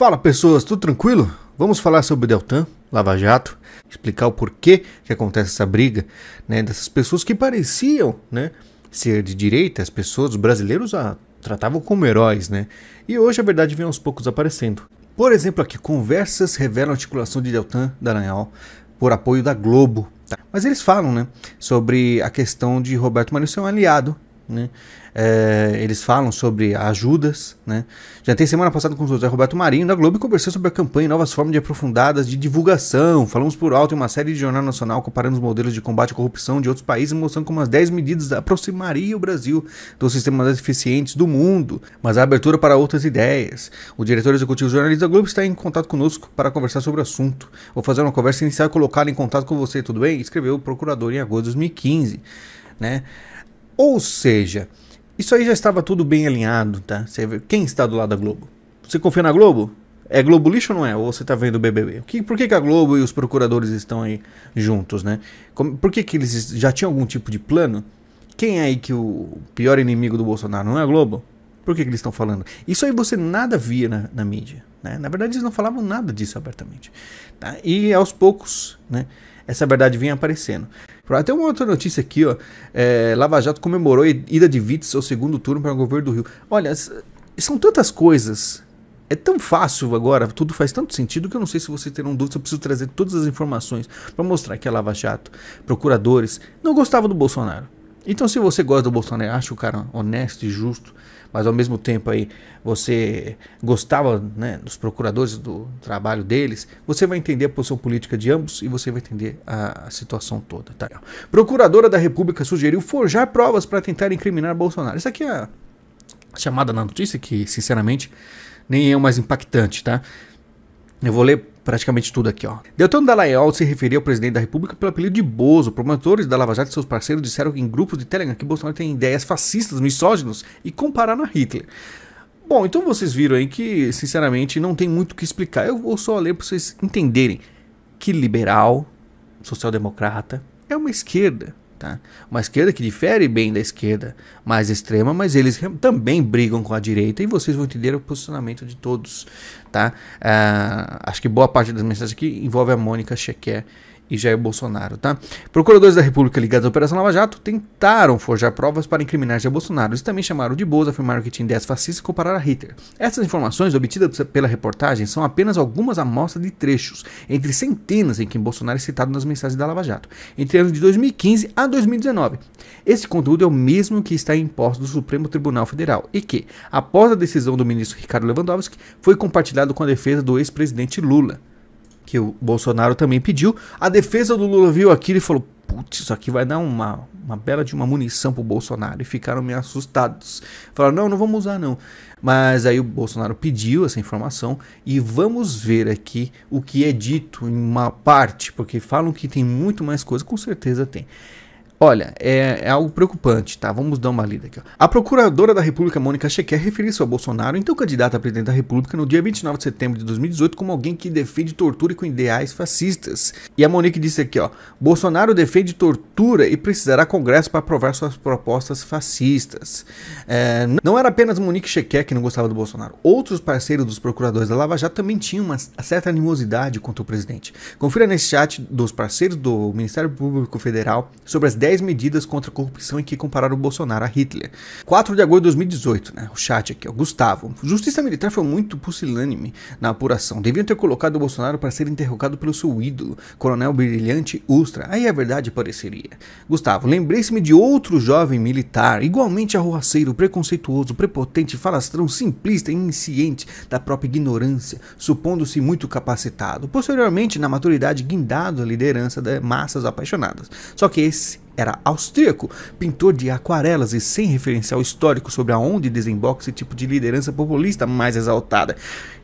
Fala pessoas, tudo tranquilo? Vamos falar sobre o Deltan, Lava Jato, explicar o porquê que acontece essa briga, né, dessas pessoas que pareciam, né, ser de direita, as pessoas, os brasileiros a tratavam como heróis, né? E hoje a verdade vem aos poucos aparecendo. Por exemplo, aqui conversas revelam a articulação de Deltan Dallagnol por apoio da Globo. Tá? Mas eles falam, né, sobre a questão de Roberto Marinho ser um aliado né? É, eles falam sobre ajudas. Né? Já tem semana passada com o José Roberto Marinho da Globo e conversou sobre a campanha Novas Formas de Aprofundadas de Divulgação. Falamos por alto em uma série de jornal nacional comparando os modelos de combate à corrupção de outros países, mostrando como as 10 medidas aproximaria o Brasil dos sistemas mais eficientes do mundo, mas há abertura para outras ideias. O diretor executivo jornalista da Globo está em contato conosco para conversar sobre o assunto. Vou fazer uma conversa inicial e colocá-la em contato com você, tudo bem? Escreveu o procurador em agosto de 2015. Né? Ou seja, isso aí já estava tudo bem alinhado, tá? Você vê, quem está do lado da Globo? Você confia na Globo? É Globo lixo ou não é? Ou você está vendo o BBB? Que, por que, que a Globo e os procuradores estão aí juntos, né? Como, por que, que eles já tinham algum tipo de plano? Quem é aí que o pior inimigo do Bolsonaro não é a Globo? Por que, que eles estão falando? Isso aí você nada via na, na mídia, né? Na verdade eles não falavam nada disso abertamente, tá? E aos poucos, né? essa verdade vem aparecendo. Até uma outra notícia aqui, ó. É, Lava Jato comemorou a ida de Vitz ao segundo turno para o governo do Rio. Olha, são tantas coisas. É tão fácil agora, tudo faz tanto sentido que eu não sei se vocês terão dúvidas. Eu preciso trazer todas as informações para mostrar que a Lava Jato, procuradores, não gostava do Bolsonaro então, se você gosta do Bolsonaro, acha o cara honesto e justo, mas ao mesmo tempo aí você gostava né, dos procuradores do trabalho deles, você vai entender a posição política de ambos e você vai entender a, situação toda. Tá? Procuradora da República sugeriu forjar provas para tentar incriminar Bolsonaro. Isso aqui é a chamada na notícia que, sinceramente, nem é o mais impactante, tá? Eu vou ler praticamente tudo aqui, ó. Deltan Dallaiol se referia ao presidente da República pelo apelido de Bozo. Promotores da Lava Jato e seus parceiros disseram em grupos de Telegram que Bolsonaro tem ideias fascistas, misóginos e compararam a Hitler. Bom, então vocês viram aí que, sinceramente, não tem muito o que explicar. Eu vou só ler para vocês entenderem que liberal, social-democrata, é uma esquerda. Tá? Uma esquerda que difere bem da esquerda mais extrema, mas eles também brigam com a direita e vocês vão entender o posicionamento de todos. Tá? Uh, acho que boa parte das mensagens aqui envolve a Mônica Chequer e Jair Bolsonaro, tá? Procuradores da República ligados à Operação Lava Jato tentaram forjar provas para incriminar Jair Bolsonaro. Eles também chamaram de boas, afirmaram que tinha ideias fascistas e compararam a Hitler. Essas informações obtidas pela reportagem são apenas algumas amostras de trechos, entre centenas em que Bolsonaro é citado nas mensagens da Lava Jato, entre anos de 2015 a 2019. Esse conteúdo é o mesmo que está em posse do Supremo Tribunal Federal e que, após a decisão do ministro Ricardo Lewandowski, foi compartilhado com a defesa do ex-presidente Lula que o Bolsonaro também pediu. A defesa do Lula viu aquilo e falou: putz, isso aqui vai dar uma, uma bela de uma munição pro Bolsonaro. E ficaram meio assustados. Falaram, não, não vamos usar não. Mas aí o Bolsonaro pediu essa informação e vamos ver aqui o que é dito em uma parte, porque falam que tem muito mais coisa, com certeza tem. Olha, é, é, algo preocupante, tá? Vamos dar uma lida aqui. Ó. A procuradora da República, Mônica Chequer, referiu-se ao Bolsonaro, então candidata a presidente da República, no dia 29 de setembro de 2018, como alguém que defende tortura e com ideais fascistas. E a Monique disse aqui, ó, Bolsonaro defende tortura e precisará Congresso para aprovar suas propostas fascistas. É, não era apenas Monique Chequer que não gostava do Bolsonaro. Outros parceiros dos procuradores da Lava Jato também tinham uma certa animosidade contra o presidente. Confira nesse chat dos parceiros do Ministério Público Federal sobre as 10 10 medidas contra a corrupção em que compararam o Bolsonaro a Hitler. 4 de agosto de 2018, né? O chat aqui, o Gustavo. Justiça Militar foi muito pusilânime na apuração. Deviam ter colocado o Bolsonaro para ser interrogado pelo seu ídolo, Coronel Brilhante Ustra. Aí a verdade pareceria Gustavo, lembrei-se-me de outro jovem militar, igualmente arruaceiro, preconceituoso, prepotente, falastrão, simplista e insciente da própria ignorância, supondo-se muito capacitado. Posteriormente, na maturidade, guindado a liderança de massas apaixonadas. Só que esse era austríaco, pintor de aquarelas e sem referencial histórico sobre aonde desemboca esse tipo de liderança populista mais exaltada.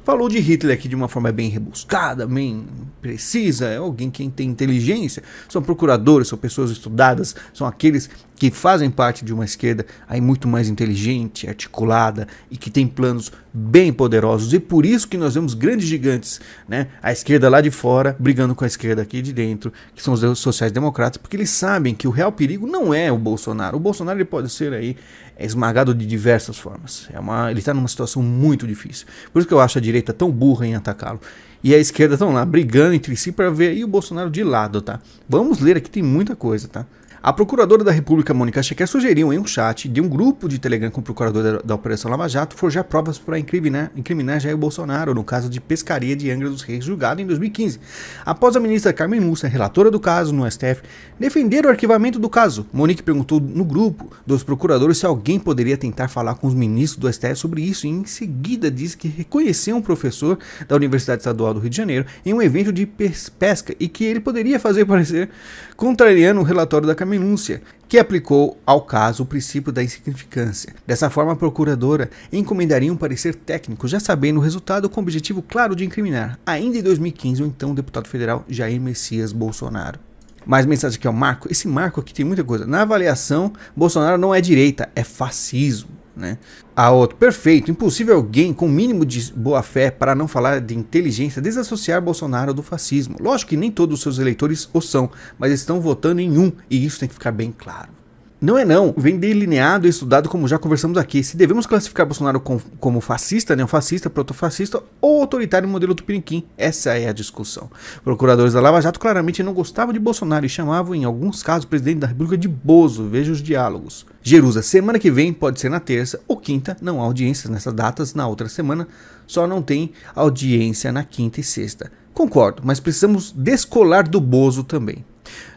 Falou de Hitler aqui de uma forma bem rebuscada, bem precisa, é alguém que tem inteligência, são procuradores, são pessoas estudadas, são aqueles que fazem parte de uma esquerda aí muito mais inteligente, articulada e que tem planos bem poderosos. E por isso que nós vemos grandes gigantes, né? A esquerda lá de fora brigando com a esquerda aqui de dentro, que são os sociais-democratas, porque eles sabem que o real perigo não é o Bolsonaro. O Bolsonaro ele pode ser aí esmagado de diversas formas. É uma, ele está numa situação muito difícil. Por isso que eu acho a direita tão burra em atacá-lo e a esquerda estão lá brigando entre si para ver aí o Bolsonaro de lado, tá? Vamos ler aqui, tem muita coisa, tá? A procuradora da República, Mônica Chequer, sugeriu em um chat de um grupo de Telegram com o procurador da, da Operação Lava Jato forjar provas para incriminar, né, incriminar Jair Bolsonaro no caso de pescaria de Angra dos Reis julgado em 2015. Após a ministra Carmen Lúcia, relatora do caso no STF, defender o arquivamento do caso, Monique perguntou no grupo dos procuradores se alguém poderia tentar falar com os ministros do STF sobre isso e em seguida disse que reconheceu um professor da Universidade Estadual do Rio de Janeiro em um evento de pesca e que ele poderia fazer parecer contrariando o relatório da Carmen minúcia, que aplicou ao caso o princípio da insignificância. Dessa forma, a procuradora encomendaria um parecer técnico, já sabendo o resultado com o objetivo claro de incriminar, ainda em 2015, o então deputado federal Jair Messias Bolsonaro. Mais mensagem aqui é o Marco, esse Marco aqui tem muita coisa. Na avaliação, Bolsonaro não é direita, é fascismo. Né? A outro, perfeito, impossível alguém com mínimo de boa-fé, para não falar de inteligência, desassociar Bolsonaro do fascismo. Lógico que nem todos os seus eleitores o são, mas estão votando em um, e isso tem que ficar bem claro. Não é não, vem delineado e estudado como já conversamos aqui. Se devemos classificar Bolsonaro com, como fascista, neofascista, protofascista ou autoritário modelo do essa é a discussão. Procuradores da Lava Jato claramente não gostavam de Bolsonaro e chamavam em alguns casos o presidente da República de Bozo, veja os diálogos. Jerusa, semana que vem pode ser na terça ou quinta, não há audiências nessas datas, na outra semana só não tem audiência na quinta e sexta. Concordo, mas precisamos descolar do Bozo também.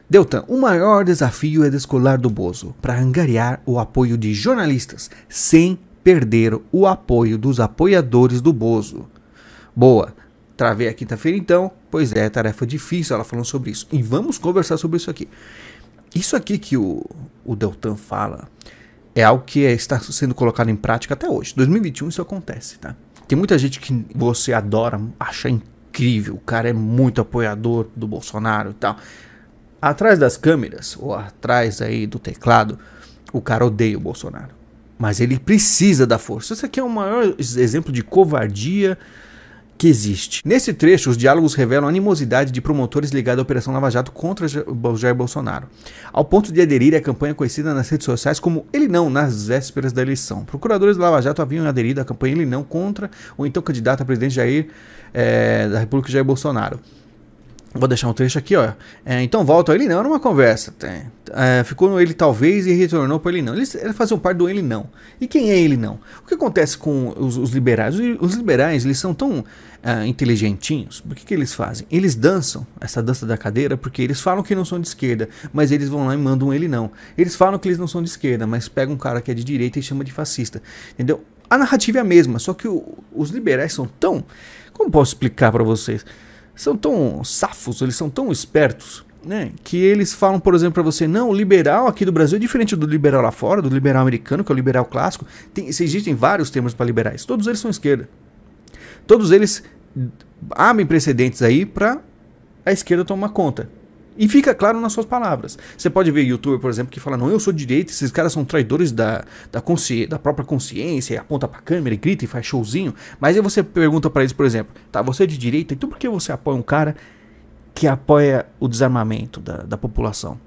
Deltan, o maior desafio é descolar do Bozo para angariar o apoio de jornalistas sem perder o apoio dos apoiadores do Bozo. Boa, travei a quinta-feira então, pois é, tarefa difícil ela falando sobre isso. E vamos conversar sobre isso aqui. Isso aqui que o, o Deltan fala é algo que é, está sendo colocado em prática até hoje. 2021 isso acontece, tá? Tem muita gente que você adora, acha incrível, o cara é muito apoiador do Bolsonaro e tal. Atrás das câmeras, ou atrás aí do teclado, o cara odeia o Bolsonaro. Mas ele precisa da força. Isso aqui é o maior exemplo de covardia que existe. Nesse trecho, os diálogos revelam animosidade de promotores ligados à Operação Lava Jato contra Jair Bolsonaro, ao ponto de aderir à campanha conhecida nas redes sociais como Ele Não, nas vésperas da eleição. Procuradores do Lava Jato haviam aderido à campanha Ele Não contra o então candidato a presidente Jair é, da República Jair Bolsonaro. Vou deixar um trecho aqui, ó. É, então volta ele não, era uma conversa. É, ficou no ele talvez e retornou para ele não. Eles, fazia faziam parte do ele não. E quem é ele não? O que acontece com os, os liberais? Os, os, liberais, eles são tão é, inteligentinhos. O que, que eles fazem? Eles dançam essa dança da cadeira porque eles falam que não são de esquerda, mas eles vão lá e mandam um ele não. Eles falam que eles não são de esquerda, mas pegam um cara que é de direita e chama de fascista. Entendeu? A narrativa é a mesma, só que o, os liberais são tão. Como posso explicar para vocês? são tão safos, eles são tão espertos, né? Que eles falam, por exemplo, para você, não, o liberal aqui do Brasil é diferente do liberal lá fora, do liberal americano, que é o liberal clássico. Tem, existem vários termos para liberais, todos eles são esquerda. Todos eles abrem precedentes aí para a esquerda tomar conta. E fica claro nas suas palavras. Você pode ver youtuber, por exemplo, que fala: não, eu sou direito, esses caras são traidores da, da, consci... da própria consciência, e aponta pra câmera e grita e faz showzinho. Mas aí você pergunta para eles, por exemplo: tá, você é de direita, então por que você apoia um cara que apoia o desarmamento da, da população?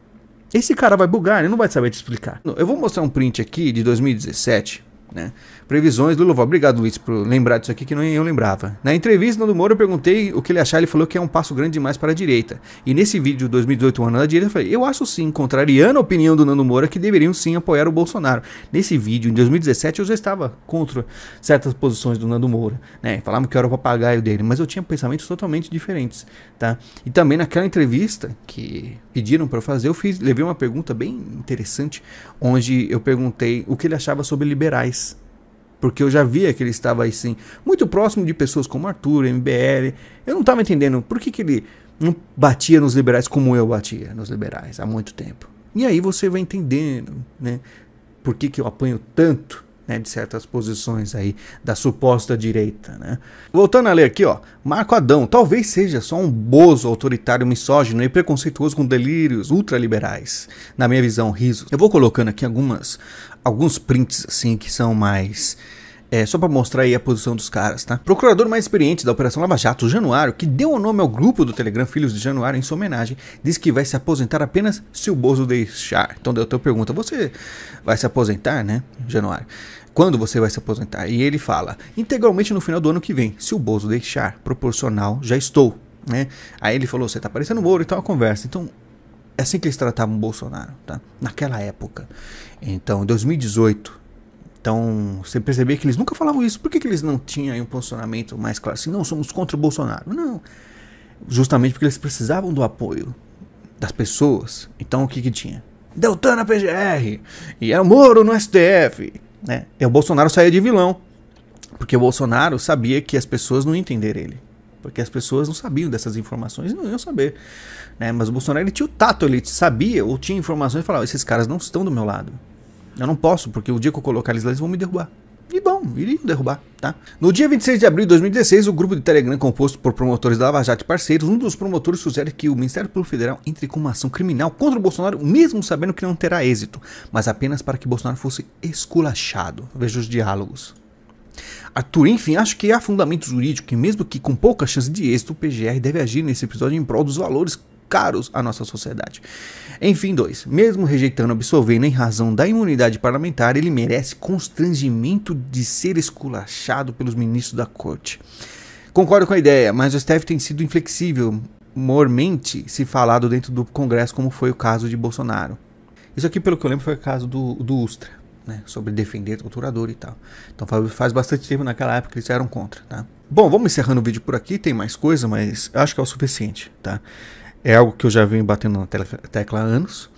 Esse cara vai bugar, ele não vai saber te explicar. Eu vou mostrar um print aqui de 2017 né? Previsões do Loval. Obrigado, Luiz, por lembrar disso aqui que não eu lembrava. Na entrevista do Moro, eu perguntei o que ele achava. Ele falou que é um passo grande demais para a direita. E nesse vídeo de 2018, o ano da direita, eu falei: eu acho sim, contrariando a opinião do Nando Moura, que deveriam sim apoiar o Bolsonaro. Nesse vídeo, em 2017, eu já estava contra certas posições do Nando Moura. Né? Falavam que era o papagaio dele, mas eu tinha pensamentos totalmente diferentes. Tá? E também naquela entrevista que pediram para eu fazer, eu fiz, levei uma pergunta bem interessante, onde eu perguntei o que ele achava sobre liberais porque eu já via que ele estava assim, muito próximo de pessoas como Arthur, MBL. Eu não estava entendendo por que, que ele não batia nos liberais como eu batia nos liberais há muito tempo. E aí você vai entendendo, né? Por que, que eu apanho tanto né, de certas posições aí da suposta direita. Né? Voltando a ler aqui, ó, Marco Adão talvez seja só um bozo autoritário misógino e preconceituoso com delírios ultraliberais. Na minha visão, riso. Eu vou colocando aqui algumas alguns prints assim que são mais é, só para mostrar aí a posição dos caras, tá? Procurador mais experiente da Operação Lava Jato, Januário, que deu o nome ao grupo do Telegram Filhos de Januário em sua homenagem, diz que vai se aposentar apenas se o Bozo deixar. Então, deu a tua pergunta, você vai se aposentar, né, Januário? quando você vai se aposentar? E ele fala, integralmente no final do ano que vem, se o Bozo deixar, proporcional, já estou. Né? Aí ele falou, você está parecendo Moro, então a conversa. Então, é assim que eles tratavam o Bolsonaro, tá? Naquela época. Então, 2018. Então, você percebia que eles nunca falavam isso. Por que, que eles não tinham um posicionamento mais claro? Assim, não, somos contra o Bolsonaro. Não. Justamente porque eles precisavam do apoio das pessoas. Então, o que que tinha? Deltan na PGR. E é Moro no STF. Né? E o Bolsonaro saía de vilão, porque o Bolsonaro sabia que as pessoas não iam entender ele. Porque as pessoas não sabiam dessas informações e não iam saber. Né? Mas o Bolsonaro ele tinha o tato, ele sabia ou tinha informações e falava: esses caras não estão do meu lado. Eu não posso, porque o dia que eu colocar eles lá, eles vão me derrubar e bom, iriam derrubar. Tá? No dia 26 de abril de 2016, o grupo de Telegram composto por promotores da Lava Jato e parceiros, um dos promotores sugere que o Ministério Público Federal entre com uma ação criminal contra o Bolsonaro, mesmo sabendo que não terá êxito, mas apenas para que Bolsonaro fosse esculachado. Veja os diálogos. Arthur, enfim, acho que há fundamento jurídico que, mesmo que com pouca chance de êxito, o PGR deve agir nesse episódio em prol dos valores caros à nossa sociedade. Enfim, dois, mesmo rejeitando absolvendo em razão da imunidade parlamentar, ele merece constrangimento de ser esculachado pelos ministros da corte. Concordo com a ideia, mas o Steff tem sido inflexível mormente se falado dentro do Congresso, como foi o caso de Bolsonaro. Isso aqui, pelo que eu lembro, foi o caso do, do Ustra, né? sobre defender o torturador e tal. Então faz, bastante tempo naquela época que eles eram contra, tá? Bom, vamos encerrando o vídeo por aqui, tem mais coisa, mas acho que é o suficiente, tá? É algo que eu já venho batendo na tecla há anos.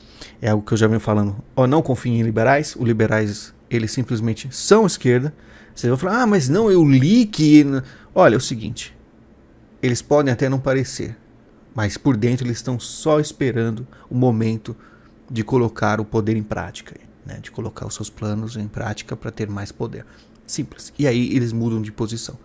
É algo que eu já venho falando. oh, não confiem em liberais. Os liberais, eles simplesmente são esquerda. Vocês vão falar, ah, mas não, eu li que. Olha, é o seguinte. Eles podem até não parecer, mas por dentro eles estão só esperando o momento de colocar o poder em prática, né? de colocar os seus planos em prática para ter mais poder. Simples. E aí eles mudam de posição.